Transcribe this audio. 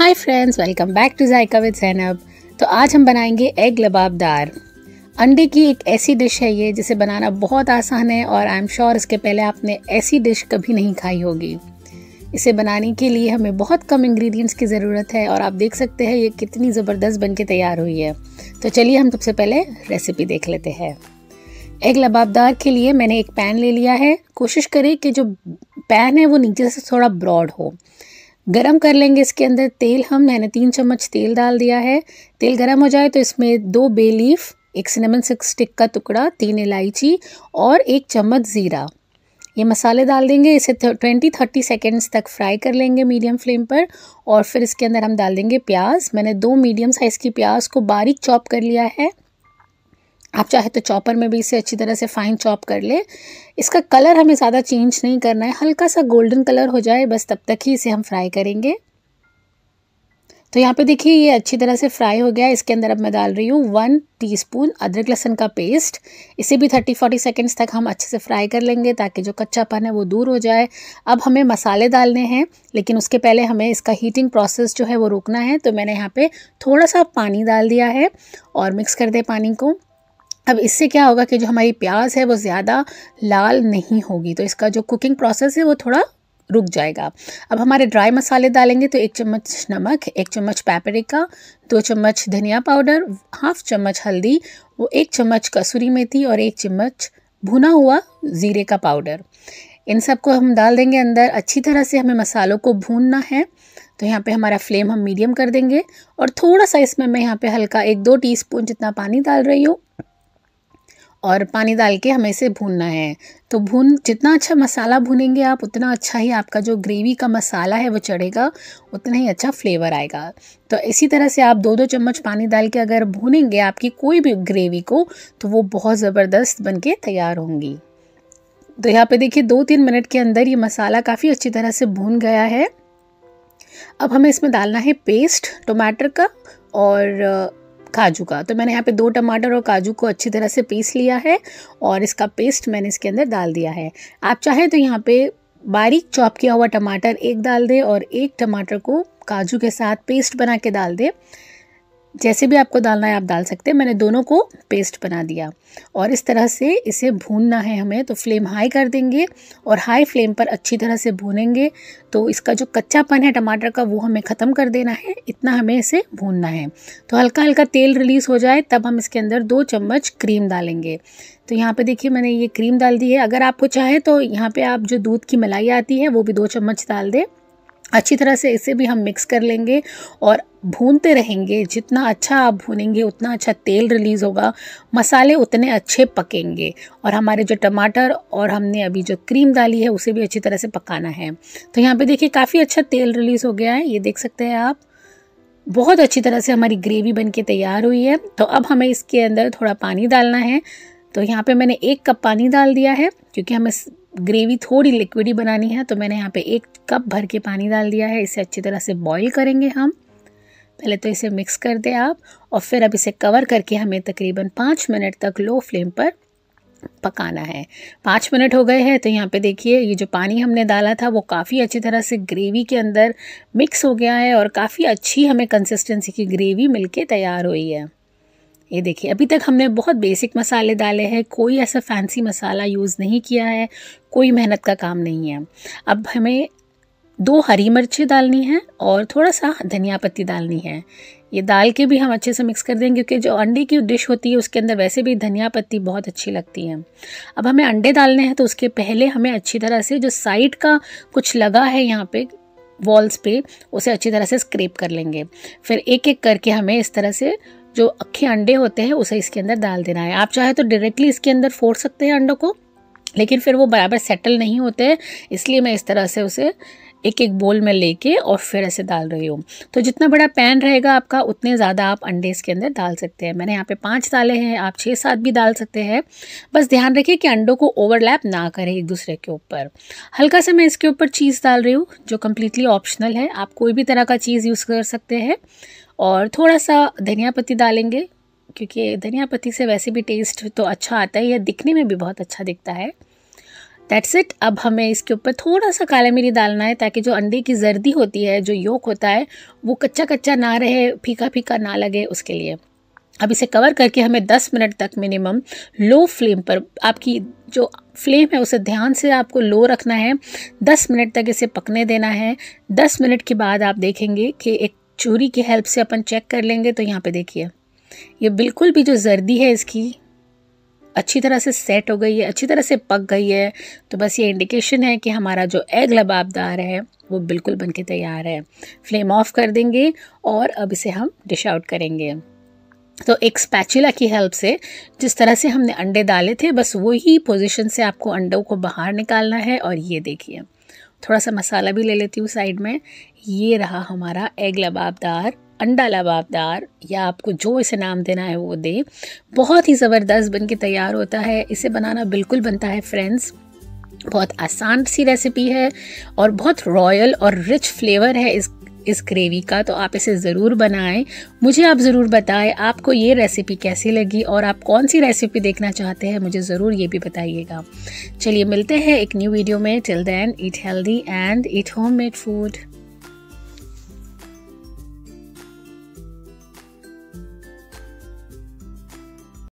hi friends welcome back to Zaika with Zainab तो आज हम बनाएंगे एग लबाबदार अंडे की एक ऐसी डिश है ये जिसे बनाना बहुत आसान है और आई एम श्योर इसके पहले आपने ऐसी डिश कभी नहीं खाई होगी इसे बनाने के लिए हमें बहुत कम इंग्रेडिएंट्स की ज़रूरत है और आप देख सकते हैं ये कितनी ज़बरदस्त बन के तैयार हुई है तो चलिए हम सबसे पहले रेसिपी देख लेते हैं एग लबाबदार के लिए मैंने एक पैन ले लिया है कोशिश करें कि जो पैन है वो नीचे से थोड़ा ब्रॉड हो गरम कर लेंगे इसके अंदर तेल हम मैंने तीन चम्मच तेल डाल दिया है तेल गरम हो जाए तो इसमें दो बे लीफ एक सिनेमन सिक्स स्टिक का टुकड़ा तीन इलायची और एक चम्मच ज़ीरा ये मसाले डाल देंगे इसे ट्वेंटी थर्टी सेकेंड्स तक फ्राई कर लेंगे मीडियम फ्लेम पर और फिर इसके अंदर हम डाल देंगे प्याज मैंने दो मीडियम साइज़ की प्याज को बारीक चॉप कर लिया है आप चाहे तो चॉपर में भी इसे अच्छी तरह से फाइन चॉप कर ले इसका कलर हमें ज़्यादा चेंज नहीं करना है हल्का सा गोल्डन कलर हो जाए बस तब तक ही इसे हम फ्राई करेंगे तो यहाँ पे देखिए ये अच्छी तरह से फ्राई हो गया इसके अंदर अब मैं डाल रही हूँ वन टीस्पून अदरक लहसन का पेस्ट इसे भी थर्टी फोर्टी सेकेंड्स तक हम अच्छे से फ्राई कर लेंगे ताकि जो कच्चापन है वो दूर हो जाए अब हमें मसाले डालने हैं लेकिन उसके पहले हमें इसका हीटिंग प्रोसेस जो है वो रोकना है तो मैंने यहाँ पर थोड़ा सा पानी डाल दिया है और मिक्स कर दे पानी को अब इससे क्या होगा कि जो हमारी प्याज है वो ज़्यादा लाल नहीं होगी तो इसका जो कुकिंग प्रोसेस है वो थोड़ा रुक जाएगा अब हमारे ड्राई मसाले डालेंगे तो एक चम्मच नमक एक चम्मच पेपरिका दो चम्मच धनिया पाउडर हाफ चम्मच हल्दी वो एक चम्मच कसूरी मेथी और एक चम्मच भुना हुआ ज़ीरे का पाउडर इन सबको हम डाल देंगे अंदर अच्छी तरह से हमें मसालों को भूनना है तो यहाँ पे हमारा फ्लेम हम मीडियम कर देंगे और थोड़ा सा इसमें मैं यहाँ पे हल्का एक दो टीस्पून जितना पानी डाल रही हूँ और पानी डाल के हमें इसे भूनना है तो भून जितना अच्छा मसाला भूनेंगे आप उतना अच्छा ही आपका जो ग्रेवी का मसाला है वो चढ़ेगा उतना ही अच्छा फ्लेवर आएगा तो इसी तरह से आप दो दो चम्मच पानी डाल के अगर भूनेंगे आपकी कोई भी ग्रेवी को तो वो बहुत ज़बरदस्त बन के तैयार होंगी तो यहाँ पे देखिए दो तीन मिनट के अंदर ये मसाला काफ़ी अच्छी तरह से भून गया है अब हमें इसमें डालना है पेस्ट टमाटर का और काजू का तो मैंने यहाँ पे दो टमाटर और काजू को अच्छी तरह से पीस लिया है और इसका पेस्ट मैंने इसके अंदर डाल दिया है आप चाहें तो यहाँ पे बारीक चॉप किया हुआ टमाटर एक डाल दें और एक टमाटर को काजू के साथ पेस्ट बना के डाल दें जैसे भी आपको डालना है आप डाल सकते हैं मैंने दोनों को पेस्ट बना दिया और इस तरह से इसे भूनना है हमें तो फ्लेम हाई कर देंगे और हाई फ्लेम पर अच्छी तरह से भूनेंगे तो इसका जो कच्चापन है टमाटर का वो हमें ख़त्म कर देना है इतना हमें इसे भूनना है तो हल्का हल्का तेल रिलीज़ हो जाए तब हम इसके अंदर दो चम्मच क्रीम डालेंगे तो यहाँ पर देखिए मैंने ये क्रीम डाल दी है अगर आपको चाहे तो यहाँ पर आप जो दूध की मलाई आती है वो भी दो चम्मच डाल दें अच्छी तरह से इसे भी हम मिक्स कर लेंगे और भूनते रहेंगे जितना अच्छा आप भूनेंगे उतना अच्छा तेल रिलीज़ होगा मसाले उतने अच्छे पकेंगे और हमारे जो टमाटर और हमने अभी जो क्रीम डाली है उसे भी अच्छी तरह से पकाना है तो यहाँ पे देखिए काफ़ी अच्छा तेल रिलीज़ हो गया है ये देख सकते हैं आप बहुत अच्छी तरह से हमारी ग्रेवी बन के तैयार हुई है तो अब हमें इसके अंदर थोड़ा पानी डालना है तो यहाँ पे मैंने एक कप पानी डाल दिया है क्योंकि हमें ग्रेवी थोड़ी लिक्विडी बनानी है तो मैंने यहाँ पे एक कप भर के पानी डाल दिया है इसे अच्छी तरह से बॉईल करेंगे हम पहले तो इसे मिक्स कर दें आप और फिर अब इसे कवर करके हमें तकरीबन पाँच मिनट तक लो फ्लेम पर पकाना है पाँच मिनट हो गए हैं तो यहाँ पे देखिए ये जो पानी हमने डाला था वो काफ़ी अच्छी तरह से ग्रेवी के अंदर मिक्स हो गया है और काफ़ी अच्छी हमें कंसिस्टेंसी की ग्रेवी मिलके तैयार हुई है ये देखिए अभी तक हमने बहुत बेसिक मसाले डाले हैं कोई ऐसा फैंसी मसाला यूज़ नहीं किया है कोई मेहनत का काम नहीं है अब हमें दो हरी मिर्ची डालनी है और थोड़ा सा धनिया पत्ती डालनी है ये डाल के भी हम अच्छे से मिक्स कर देंगे क्योंकि जो अंडे की डिश होती है उसके अंदर वैसे भी धनिया पत्ती बहुत अच्छी लगती है अब हमें अंडे डालने हैं तो उसके पहले हमें अच्छी तरह से जो साइड का कुछ लगा है यहाँ पे वॉल्स पे उसे अच्छी तरह से स्क्रेप कर लेंगे फिर एक एक करके हमें इस तरह से जो अक्खे अंडे होते हैं उसे इसके अंदर डाल देना है आप चाहे तो डायरेक्टली इसके अंदर फोड़ सकते हैं अंडों को लेकिन फिर वो बराबर सेटल नहीं होते इसलिए मैं इस तरह से उसे एक एक बोल में लेके और फिर ऐसे डाल रही हूँ तो जितना बड़ा पैन रहेगा आपका उतने ज़्यादा आप अंडे इसके अंदर डाल सकते हैं मैंने यहाँ पे पाँच डाले हैं आप छः सात भी डाल सकते हैं बस ध्यान रखिए कि अंडों को ओवरलैप ना करें एक दूसरे के ऊपर हल्का सा मैं इसके ऊपर चीज़ डाल रही हूँ जो कम्प्लीटली ऑप्शनल है आप कोई भी तरह का चीज़ यूज़ कर सकते हैं और थोड़ा सा धनिया पत्ती डालेंगे क्योंकि धनिया पत्ती से वैसे भी टेस्ट तो अच्छा आता है या दिखने में भी बहुत अच्छा दिखता है दैट्स इट अब हमें इसके ऊपर थोड़ा सा काला मिरी डालना है ताकि जो अंडे की जर्दी होती है जो योक होता है वो कच्चा कच्चा ना रहे फीका फीका ना लगे उसके लिए अब इसे कवर करके हमें 10 मिनट तक मिनिमम लो फ्लेम पर आपकी जो फ्लेम है उसे ध्यान से आपको लो रखना है 10 मिनट तक इसे पकने देना है 10 मिनट के बाद आप देखेंगे कि एक चूरी की हेल्प से अपन चेक कर लेंगे तो यहाँ पे देखिए ये बिल्कुल भी जो जर्दी है इसकी अच्छी तरह से सेट हो गई है अच्छी तरह से पक गई है तो बस ये इंडिकेशन है कि हमारा जो एग लबाबदार है वो बिल्कुल के तैयार है फ्लेम ऑफ कर देंगे और अब इसे हम डिश आउट करेंगे तो एक स्पैचुला की हेल्प से जिस तरह से हमने अंडे डाले थे बस वही पोजीशन से आपको अंडों को बाहर निकालना है और ये देखिए थोड़ा सा मसाला भी ले लेती हूँ साइड में ये रहा हमारा एग लबाबदार अंडा लबाबदार या आपको जो इसे नाम देना है वो दे बहुत ही ज़बरदस्त बन के तैयार होता है इसे बनाना बिल्कुल बनता है फ्रेंड्स बहुत आसान सी रेसिपी है और बहुत रॉयल और रिच फ्लेवर है इस इस ग्रेवी का तो आप इसे ज़रूर बनाएं मुझे आप ज़रूर बताएं आपको ये रेसिपी कैसी लगी और आप कौन सी रेसिपी देखना चाहते हैं मुझे ज़रूर ये भी बताइएगा चलिए मिलते हैं एक न्यू वीडियो में till then eat healthy and eat home made food